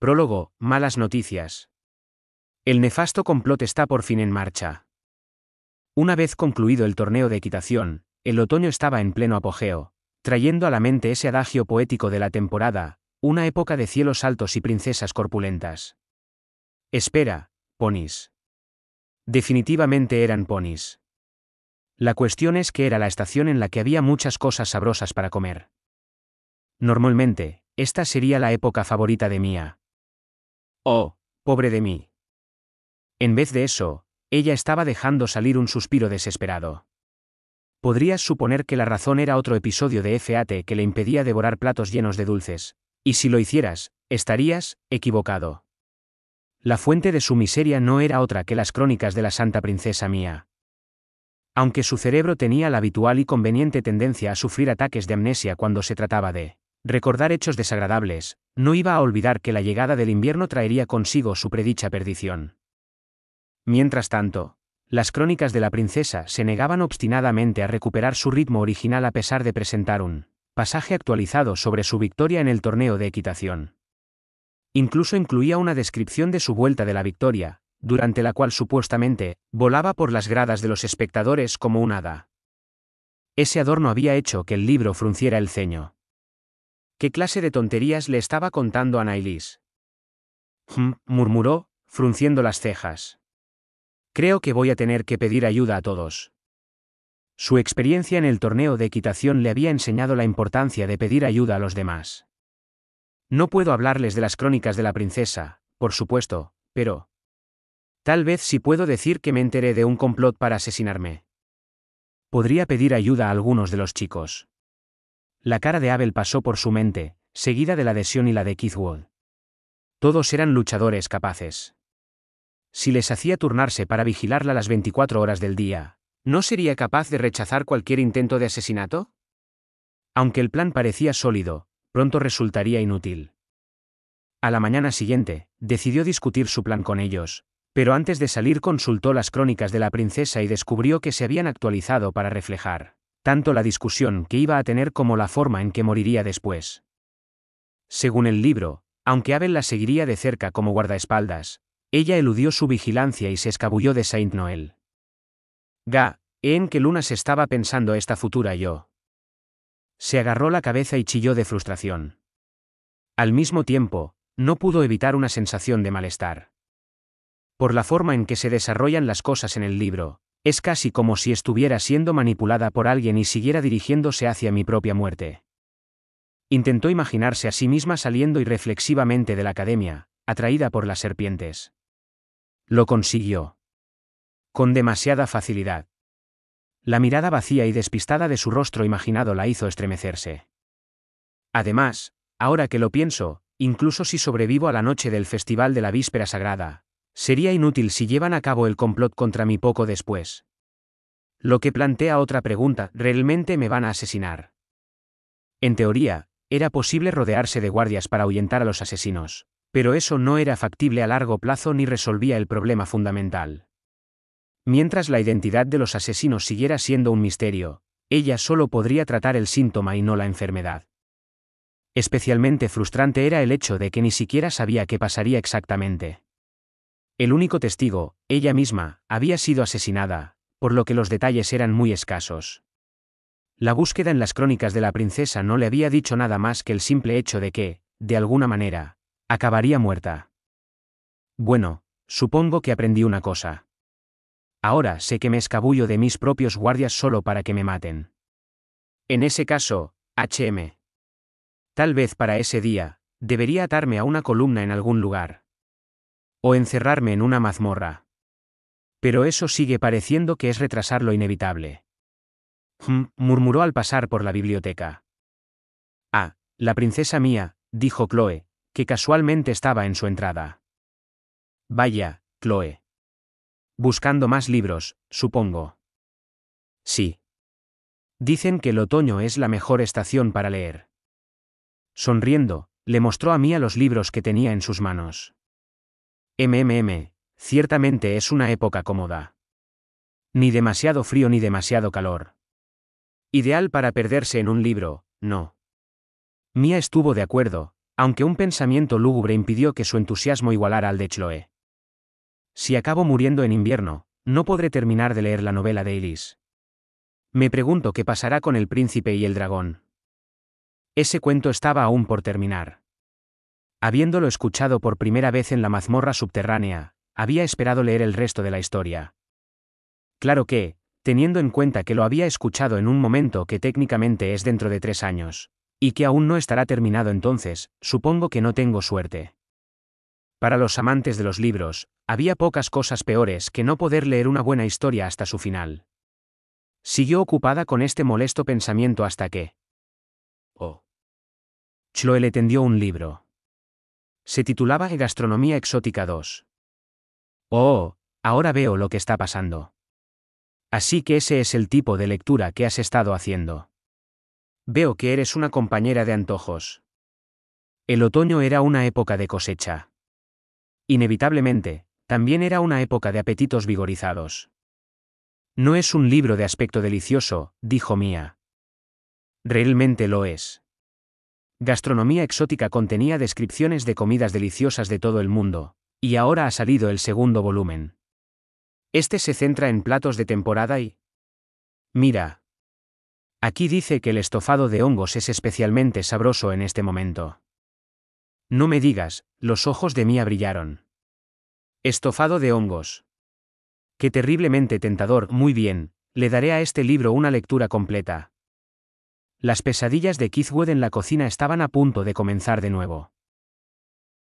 Prólogo, malas noticias. El nefasto complot está por fin en marcha. Una vez concluido el torneo de equitación, el otoño estaba en pleno apogeo, trayendo a la mente ese adagio poético de la temporada, una época de cielos altos y princesas corpulentas. Espera, ponis. Definitivamente eran ponis. La cuestión es que era la estación en la que había muchas cosas sabrosas para comer. Normalmente, esta sería la época favorita de Mía. Oh, pobre de mí. En vez de eso, ella estaba dejando salir un suspiro desesperado. Podrías suponer que la razón era otro episodio de FAT que le impedía devorar platos llenos de dulces, y si lo hicieras, estarías equivocado. La fuente de su miseria no era otra que las crónicas de la Santa Princesa Mía. Aunque su cerebro tenía la habitual y conveniente tendencia a sufrir ataques de amnesia cuando se trataba de recordar hechos desagradables, no iba a olvidar que la llegada del invierno traería consigo su predicha perdición. Mientras tanto, las crónicas de la princesa se negaban obstinadamente a recuperar su ritmo original a pesar de presentar un pasaje actualizado sobre su victoria en el torneo de equitación. Incluso incluía una descripción de su vuelta de la victoria, durante la cual supuestamente volaba por las gradas de los espectadores como un hada. Ese adorno había hecho que el libro frunciera el ceño. ¿Qué clase de tonterías le estaba contando a Nailis? Hm, murmuró, frunciendo las cejas. Creo que voy a tener que pedir ayuda a todos. Su experiencia en el torneo de equitación le había enseñado la importancia de pedir ayuda a los demás. No puedo hablarles de las crónicas de la princesa, por supuesto, pero... Tal vez sí puedo decir que me enteré de un complot para asesinarme. Podría pedir ayuda a algunos de los chicos. La cara de Abel pasó por su mente, seguida de la de Sion y la de Keith Todos eran luchadores capaces. Si les hacía turnarse para vigilarla las 24 horas del día, ¿no sería capaz de rechazar cualquier intento de asesinato? Aunque el plan parecía sólido, pronto resultaría inútil. A la mañana siguiente, decidió discutir su plan con ellos, pero antes de salir consultó las crónicas de la princesa y descubrió que se habían actualizado para reflejar tanto la discusión que iba a tener como la forma en que moriría después. Según el libro, aunque Abel la seguiría de cerca como guardaespaldas, ella eludió su vigilancia y se escabulló de Saint Noel. Ga, en qué Luna se estaba pensando esta futura yo. Se agarró la cabeza y chilló de frustración. Al mismo tiempo, no pudo evitar una sensación de malestar. Por la forma en que se desarrollan las cosas en el libro, es casi como si estuviera siendo manipulada por alguien y siguiera dirigiéndose hacia mi propia muerte. Intentó imaginarse a sí misma saliendo irreflexivamente de la academia, atraída por las serpientes. Lo consiguió. Con demasiada facilidad. La mirada vacía y despistada de su rostro imaginado la hizo estremecerse. Además, ahora que lo pienso, incluso si sobrevivo a la noche del Festival de la Víspera Sagrada, Sería inútil si llevan a cabo el complot contra mí poco después. Lo que plantea otra pregunta, ¿realmente me van a asesinar? En teoría, era posible rodearse de guardias para ahuyentar a los asesinos, pero eso no era factible a largo plazo ni resolvía el problema fundamental. Mientras la identidad de los asesinos siguiera siendo un misterio, ella solo podría tratar el síntoma y no la enfermedad. Especialmente frustrante era el hecho de que ni siquiera sabía qué pasaría exactamente. El único testigo, ella misma, había sido asesinada, por lo que los detalles eran muy escasos. La búsqueda en las crónicas de la princesa no le había dicho nada más que el simple hecho de que, de alguna manera, acabaría muerta. Bueno, supongo que aprendí una cosa. Ahora sé que me escabullo de mis propios guardias solo para que me maten. En ese caso, HM. Tal vez para ese día, debería atarme a una columna en algún lugar o encerrarme en una mazmorra. Pero eso sigue pareciendo que es retrasar lo inevitable. Hm, murmuró al pasar por la biblioteca. Ah, la princesa mía, dijo Chloe, que casualmente estaba en su entrada. Vaya, Chloe. Buscando más libros, supongo. Sí. Dicen que el otoño es la mejor estación para leer. Sonriendo, le mostró a Mía los libros que tenía en sus manos. MMM, ciertamente es una época cómoda. Ni demasiado frío ni demasiado calor. Ideal para perderse en un libro, no. Mía estuvo de acuerdo, aunque un pensamiento lúgubre impidió que su entusiasmo igualara al de Chloe. Si acabo muriendo en invierno, no podré terminar de leer la novela de Iris. Me pregunto qué pasará con el príncipe y el dragón. Ese cuento estaba aún por terminar. Habiéndolo escuchado por primera vez en la mazmorra subterránea, había esperado leer el resto de la historia. Claro que, teniendo en cuenta que lo había escuchado en un momento que técnicamente es dentro de tres años, y que aún no estará terminado entonces, supongo que no tengo suerte. Para los amantes de los libros, había pocas cosas peores que no poder leer una buena historia hasta su final. Siguió ocupada con este molesto pensamiento hasta que... Oh. Chloe le tendió un libro. Se titulaba e Gastronomía Exótica 2. Oh, ahora veo lo que está pasando. Así que ese es el tipo de lectura que has estado haciendo. Veo que eres una compañera de antojos. El otoño era una época de cosecha. Inevitablemente, también era una época de apetitos vigorizados. No es un libro de aspecto delicioso, dijo Mía. Realmente lo es. Gastronomía exótica contenía descripciones de comidas deliciosas de todo el mundo, y ahora ha salido el segundo volumen. Este se centra en platos de temporada y... Mira. Aquí dice que el estofado de hongos es especialmente sabroso en este momento. No me digas, los ojos de Mía brillaron. Estofado de hongos. Qué terriblemente tentador, muy bien, le daré a este libro una lectura completa. Las pesadillas de Wood en la cocina estaban a punto de comenzar de nuevo.